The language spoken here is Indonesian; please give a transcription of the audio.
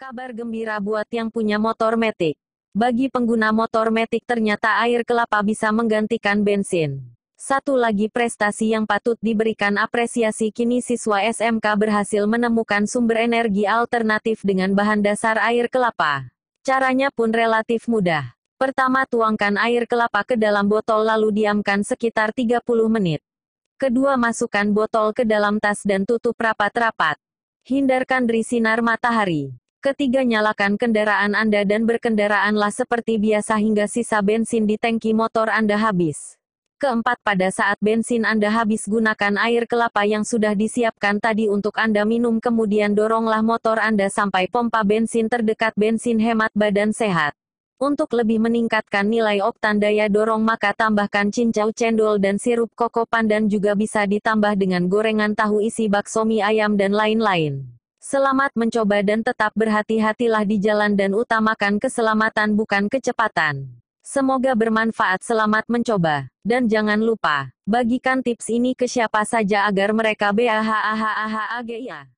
Kabar gembira buat yang punya motor metik. Bagi pengguna motor metik ternyata air kelapa bisa menggantikan bensin. Satu lagi prestasi yang patut diberikan apresiasi kini siswa SMK berhasil menemukan sumber energi alternatif dengan bahan dasar air kelapa. Caranya pun relatif mudah. Pertama tuangkan air kelapa ke dalam botol lalu diamkan sekitar 30 menit. Kedua masukkan botol ke dalam tas dan tutup rapat-rapat. Hindarkan dari sinar matahari. Ketiga nyalakan kendaraan Anda dan berkendaraanlah seperti biasa hingga sisa bensin di tangki motor Anda habis. Keempat pada saat bensin Anda habis gunakan air kelapa yang sudah disiapkan tadi untuk Anda minum kemudian doronglah motor Anda sampai pompa bensin terdekat bensin hemat badan sehat. Untuk lebih meningkatkan nilai oktan daya dorong maka tambahkan cincau cendol dan sirup koko pandan juga bisa ditambah dengan gorengan tahu isi bakso mie ayam dan lain-lain. Selamat mencoba dan tetap berhati-hatilah di jalan dan utamakan keselamatan bukan kecepatan. Semoga bermanfaat selamat mencoba. Dan jangan lupa, bagikan tips ini ke siapa saja agar mereka BAHAHAHAGIA.